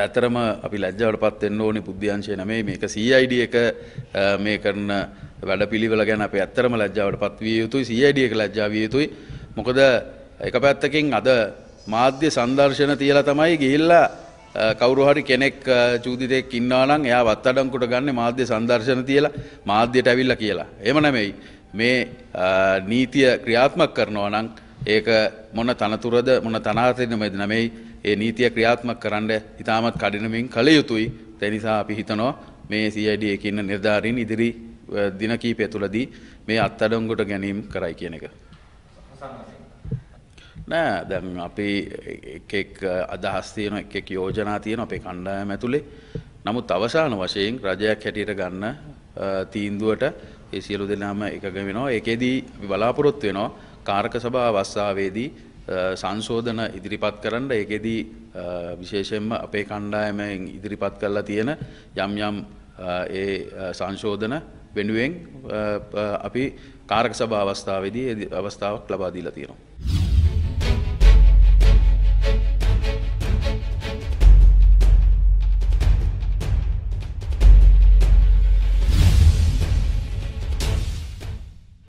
ඇතරම අපි ලැජ්ජාවටපත් වෙන්න ඕනේ බුද්ධ්‍යංශය නෙමෙයි මේක CID එක මේ කරන වැඩපිළිවෙල ගැන අපි ඇත්තරම ලැජ්ජාවටපත් විය යුතුයි CID එක ලැජ්ජා විය යුතුයි මොකද එක පැත්තකින් අද මාධ්‍ය සංදර්ශන තියලා තමයි ගිහිල්ලා කවුරු හරි කෙනෙක් චූදිතෙක් ඉන්නවා නම් එයා වත්තඩංකුට ගන්න මාධ්‍ය සංදර්ශන තියලා මාධ්‍යයට ඇවිල්ලා කියලා. එහෙම නෙමෙයි. මේ නීතිය ක්‍රියාත්මක කරනවා නම් ඒක මොන තනතුරද මොන තනාතෙන්න මෙද නමෙයි ඒ නීතිය ක්‍රියාත්මක කරන්න ඉතාමත් කඩිනමින් කළ යුතුයි තැනිසා අපි හිතනවා මේ CID එකන්න නිර්ධාරීන් ඉදිරි දින කීපය තුළදී මේ අත්අඩංගුවට ගැනීම කරයි කියන එක. නෑ දැන් අපි එකෙක් අදහස් තියෙන එකෙක් යෝජනා තියෙන අපේ කණ්ඩායම ඇතුලේ නමුත් අවසාන වශයෙන් රජයක් හැටියට ගන්න තීන්දුවට ඒ සියලු දෙනාම එකග වෙනවා ඒකෙදී බලාපොරොත්තු වෙනවා කාර්ක සභා අවස්සාවේදී සංශෝධන ඉදිරිපත් කරන්න ඒකෙදී විශේෂයෙන්ම අපේ කණ්ඩායමෙන් ඉදිරිපත් කරලා තියෙන යම් යම් ඒ සංශෝධන වෙනුවෙන් අපි කාරක සභා අවස්ථාවේදී අවස්ථාවක් ලබා දීලා තියෙනවා